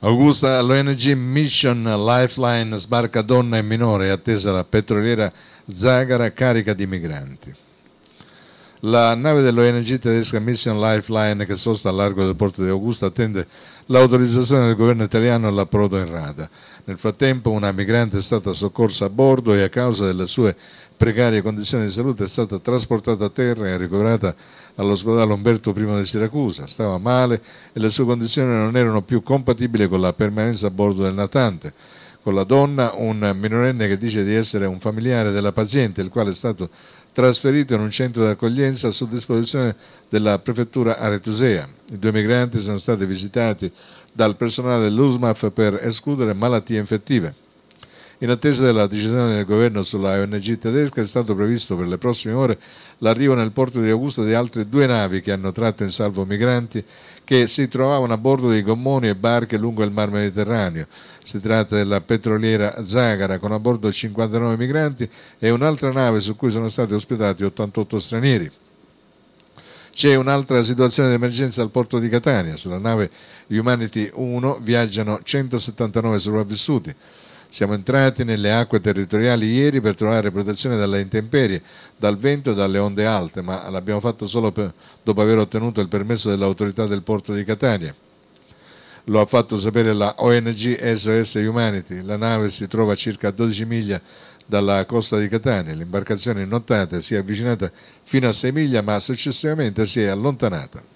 Augusta, l'ONG Mission Lifeline sbarca donna e minore attesa la petroliera Zagara carica di migranti. La nave dell'ONG tedesca Mission Lifeline che sosta al largo del porto di Augusta attende l'autorizzazione del governo italiano all'approdo in rada. Nel frattempo una migrante è stata soccorsa a bordo e a causa delle sue precarie condizioni di salute è stata trasportata a terra e ricoverata all'ospedale Umberto I di Siracusa. Stava male e le sue condizioni non erano più compatibili con la permanenza a bordo del natante con la donna, un minorenne che dice di essere un familiare della paziente, il quale è stato trasferito in un centro di accoglienza a disposizione della prefettura aretusea. I due migranti sono stati visitati dal personale dell'USMAF per escludere malattie infettive. In attesa della decisione del governo sulla ONG tedesca è stato previsto per le prossime ore l'arrivo nel porto di Augusta di altre due navi che hanno tratto in salvo migranti che si trovavano a bordo di gommoni e barche lungo il Mar Mediterraneo. Si tratta della petroliera Zagara con a bordo 59 migranti e un'altra nave su cui sono stati ospitati 88 stranieri. C'è un'altra situazione di emergenza al porto di Catania. Sulla nave Humanity 1 viaggiano 179 sopravvissuti. Siamo entrati nelle acque territoriali ieri per trovare protezione dalle intemperie, dal vento e dalle onde alte, ma l'abbiamo fatto solo per, dopo aver ottenuto il permesso dell'autorità del porto di Catania. Lo ha fatto sapere la ONG SOS Humanity. La nave si trova a circa 12 miglia dalla costa di Catania. L'imbarcazione in nottata si è avvicinata fino a 6 miglia, ma successivamente si è allontanata.